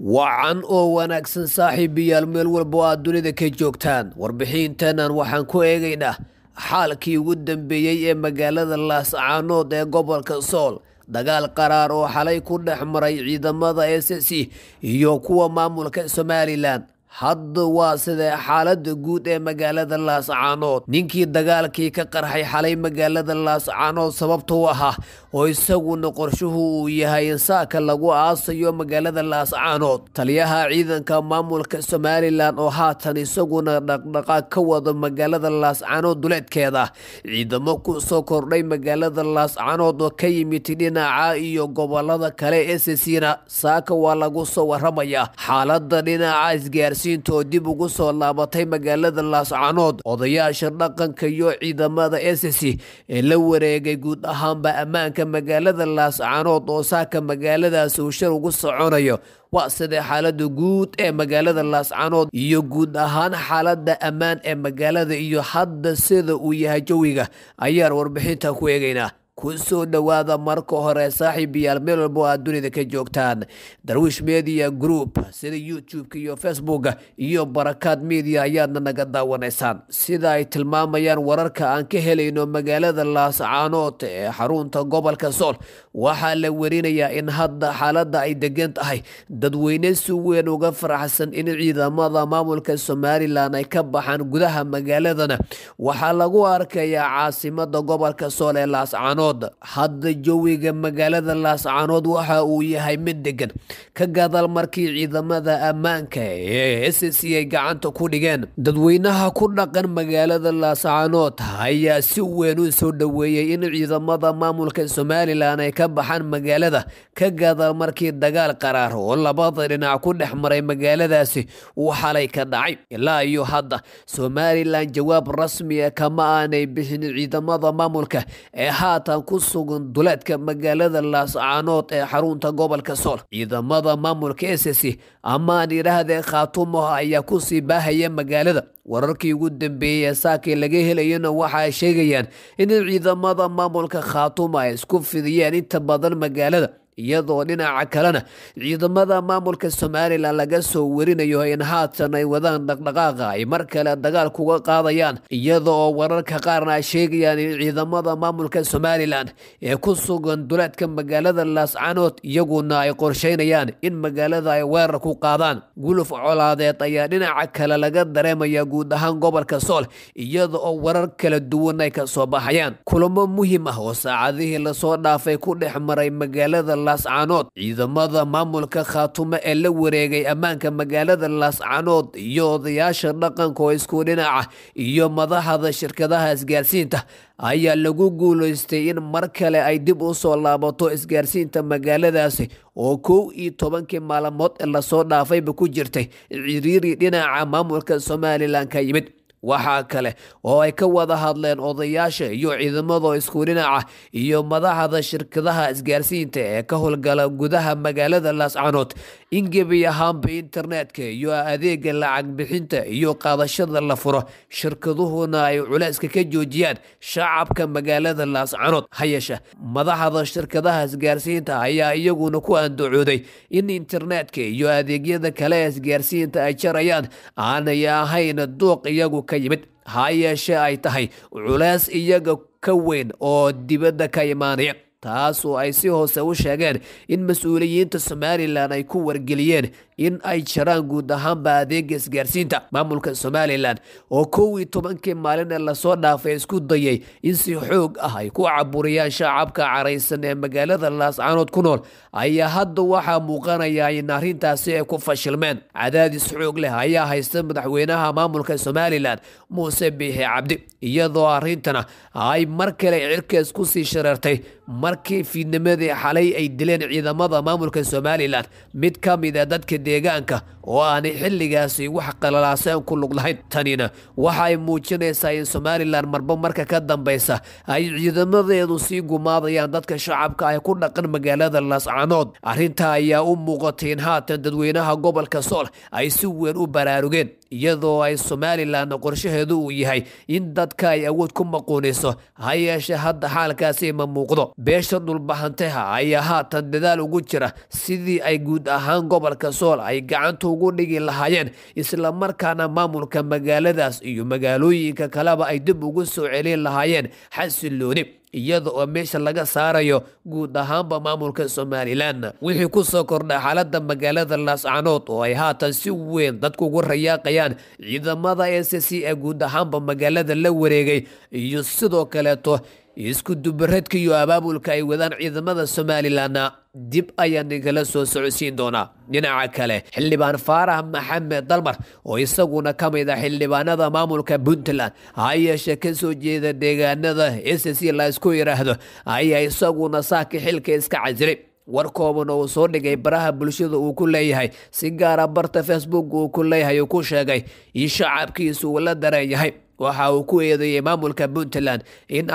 wacan oo wanaagsan saaxiibayaal meel walba walbo aad dunida ka joogtaan warbixinteennan waxaan ku eegaynaa xaalkii ugu dambeeyey ee magaalada laascaanood ee gobolka sool dagaal qaraar oo xalay ku dhex maray ciidamada s s iyo kuwa maamulka somalilan hadda waa sidee xaaladda guud ee magaalada laascaanood ninkii dagaalkii ka qarxay xalay magaalada laascaanood sababta u ahaa oo isaguna qorshuhu uu yahay in saaka lagu aasayo magaalada laascaanood taliyaha ciidanka maamulka somalilan oo haatan isaguna dhaqdhaqaaq ka wado magaalada laascaanood duleedkeeda ciidamo ku soo kordhay magaalada laascaanood oo ka yimid dhinaca iyo gobolada kale ee sisiina saaka waa lagu soo waramaya xaalada dhinaca isgaarsiinta oo dib ugu soo laabatay magaalada laascaanood odayaasha dhaqanka iyo ciidamada esesi ee la wareegay guud ahaanba ammaanka saaka magaalada laascanood oo saaka uu shir ugu soconayo waa sidee xaaladda guud ee magaalada laascanood iyo guud ahaan xaaladda ammaan ee magaalada iyo hadda sida uu yahay jawiga ayaan warbixinta ku eegaynaa kusoo soo dhowaada marka hore saaxiibayaal meel walbo aad dunida ka joogtaan darwiish media group sida youtubeka iyo facebooka iyo barakaad media ayaadna naga daawanaysaan sida ay tilmaamayaan wararka aan ka helayno magaalada laascaanood ee xarunta gobolka sool waxaa la werinayaa in hadda xaaladda ay degan tahay dadweyne si weyn uga faraxsan in ciidamada maamulka somalilan ay ka baxaan gudaha magaaladana waxaa lagu arkayaa caasimada gobolka sool ee laascaanood socda hadda jawiga magaalada laascanood waxa uu yahay mid degan ka gadal markii ciidamada ammaanka ee ss ay gacanta ku dhigeen dadweynaha ku dhaqan magaalada laascanood ayaa si weyn u soo dhoweeyey in ciidamada maamulka somalilan ay ka baxaan magaalada ka gadal markii dagaal qaraar oo labada dhinac ku dhex maray magaaladaasi uu xalay ka dhacay ilaa iyo hadda somalilan jawaab rasmiya ah kama aanay bixin ciidamada maamulka ee haatan waxaa ku sugan duleedka magaalada laascaanood ee xarunta gobolka sool ciidamada maamulka esesi ammaan idhaahdee khaatumaha ayaa ku sii baahaya magaalada wararkii ugu dambeeyey ee saakii laga helayana waxaay sheegayaan in ciidamada maamulka khaatuma ay isku fidiyeen inta badan magaalada iyadoo dhinaca kalena ciidamada maamulka somalilan laga soo warinayo in haatan ay wadaan dhaqdhaqaaqa ay mar kale dagaal kuga qaadayaan oo wararka qaarna ay sheegayaan in ciidamada maamulka somalilan ee ku sugan duleedka magaalada laascanood iyaguna ay qorsheynayaan in magaalada ay weerar ku qaadaan guluf colaadeed ayaa dhinaca kale laga dareemaya guud ahaan gobolka sool iyada oo warar kala duwan ay ka soo baxayaan kulamo muhiim ah oo saacadihii lasoo dhaafay ku dhex maray magaalada laascanood ciidamada maamulka khaatumo ee la wareegay ammaanka magaalada laascanood iyo odayaasha dhaqanka oo isku dhinaca ah, iyo madaxda shirkadaha isgaarsiinta ayaa lagu guulaystay in mar kale ay dib u soo laabato isgaarsiinta magaaladaasi oo kow iyo tobankii maalmood lasoo dhaafayba ku jirtay ciriiri dhinaca maamulka somalilan ka yimid waxaa kale oo ay ka wada hadleen odayaasha iyo ciidamada isku dhinaca iyo madaxda shirkadaha isgaarsiinta ee ka howlgala gudaha magaalada laascanood in gebi ahaanba internetka iyo adeega lacag bixinta iyo qaadashada la furo shirkaduhuna ay culayska ka joojiyaan shacabka magaalada laascanood ha yeeshe madaxda shirkadaha isgaarsiinta ayaa iyaguna ku andacooday in internetka iyo adeegyada kale isgaarsiinta ay jarayaan aanay ahayn duuq iyagu ka yimid ha yeeshee ay tahay culays iyaga ka weyn oo dibadda ka imaanaya taasoo ay si hoose u sheegeen in mas-uuliyiinta somalilan ay ku wargeliyeen in ay jiraan guud ahaanba adeega isgaarsiinta maamulka somalilan oo kow iyo tobankii maalin ee lasoo dhaafay isku dayay in si xoog ah ay ku caburiyaan shacabka caraysan ee magaalada laascaanood ku nool ayaa hadda waxaa muuqanaya in arrintaasi ay ku fashilmeen cadaadis xoog leh ayaa haysta madaxweynaha maamulka somalilan muuse biixi cabdi iyadoo arrintana ay mar kale cirkees kusii shareertay markii fiidnimadii xalay ay dileen ciidamada maamulka somalilan mid ka mida ah dadka deegaanka oo aanay xilligaasi wax qalalaaseen ku lug lahayn tanina waxa ay muujinaysaa in somalilan marba marka ka dambaysa ay ciidamadeedu sii gumaadayaan dadka shacabka ah ku dhaqan magaalada lascanood arrintaa ayaa u muuqatay in haatan dadweynaha gobolka sool ay si weyn u baraarugeen iyadoo ay somalilan qorshaheedu uu yahay in dadka ay awood ku maquuniso ha yeeshe hadda xaalkaasi ma muuqdo beesha dhulbahanteha ayaa haatan dadaal ugu jira sidii ay guud ahaan gobolka sool ay gacanta ugu dhigi lahaayeen islamarkaana maamulka magaaladaas iyo magaalooyinka kaleba ay dib ugu soo celin lahaayeen xasilooni iyada oo ah meesha laga saarayo guud ahaanba maamulka somalilan wixii ku soo kordhay xaalada magaalada laascanood oo ay haatan si weyn dadku ugu rayaaqayaan ciidamada n c c ee guud ahaanba magaalada la wareegay iyo sidoo kaleeto isku dubaradka iyo abaabulka ay wadaan ciidamada somalilanna dib ayaa nigala soo socodsiin doonaa dhinaca kale xildhibaan faarax maxamed dalmar oo isaguna ka mid ah xildhibaanada maamulka puntland ha yeeshe ka soo jeeda deegaanada ss la isku yidhaahdo ayaa isaguna saaka xilka iska casiray war kooban oo uu soo dhigay baraha bulshada uu ku leeyahay si gaara barta facebook uu ku leeyahay ku sheegay in shacabkiisu la dareen yahay waxa uu ku eedeeyey maamulka puntland in